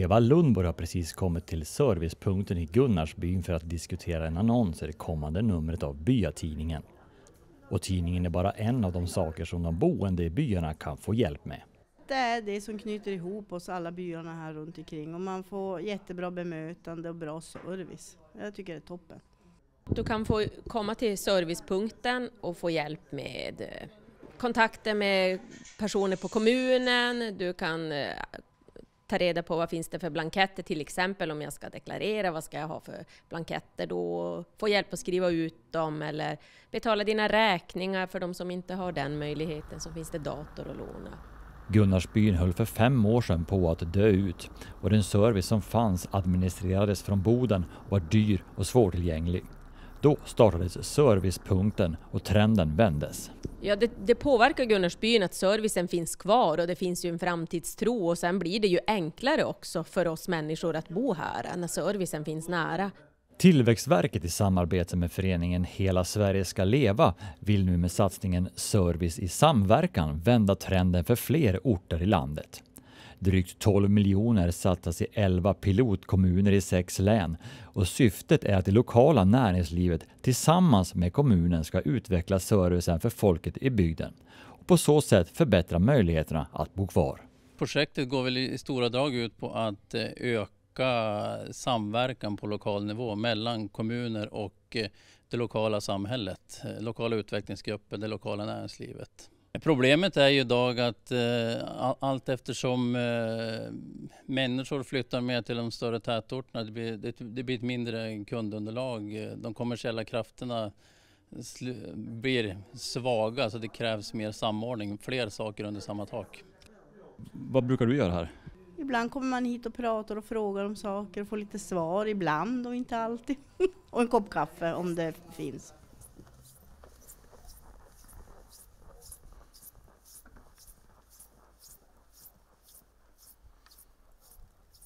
Eva Lundborg har precis kommit till servicepunkten i Gunnarsbyn för att diskutera en annons i det kommande numret av Byatidningen. Och tidningen är bara en av de saker som de boende i byarna kan få hjälp med. Det är det som knyter ihop oss alla byarna här runt omkring och man får jättebra bemötande och bra service. Jag tycker det är toppen. Du kan få komma till servicepunkten och få hjälp med eh, kontakter med personer på kommunen, du kan eh, ta reda på vad finns det för blanketter, till exempel om jag ska deklarera, vad ska jag ha för blanketter då? Få hjälp att skriva ut dem eller betala dina räkningar för de som inte har den möjligheten, så finns det dator att låna. Gunnarsbyn höll för fem år sedan på att dö ut och den service som fanns administrerades från Boden och var dyr och svårtillgänglig. Då startades servicepunkten och trenden vändes. Ja, det, det påverkar Gunnarsbyn att servicen finns kvar och det finns ju en framtidstro och sen blir det ju enklare också för oss människor att bo här när servicen finns nära. Tillväxtverket i samarbete med föreningen Hela Sverige ska leva vill nu med satsningen Service i samverkan vända trenden för fler orter i landet. Drygt 12 miljoner satsas i 11 pilotkommuner i sex län och syftet är att det lokala näringslivet tillsammans med kommunen ska utveckla servicen för folket i bygden och på så sätt förbättra möjligheterna att bo kvar. Projektet går väl i stora drag ut på att eh, öka samverkan på lokal nivå mellan kommuner och eh, det lokala samhället, eh, lokala utvecklingsgrupper, det lokala näringslivet. Problemet är ju idag att eh, allt eftersom eh, människor flyttar mer till de större tätorterna, det blir, det, det blir ett mindre kundunderlag. De kommersiella krafterna blir svaga så det krävs mer samordning, fler saker under samma tak. Vad brukar du göra här? Ibland kommer man hit och pratar och frågar om saker och får lite svar ibland och inte alltid. och en kopp kaffe om det finns.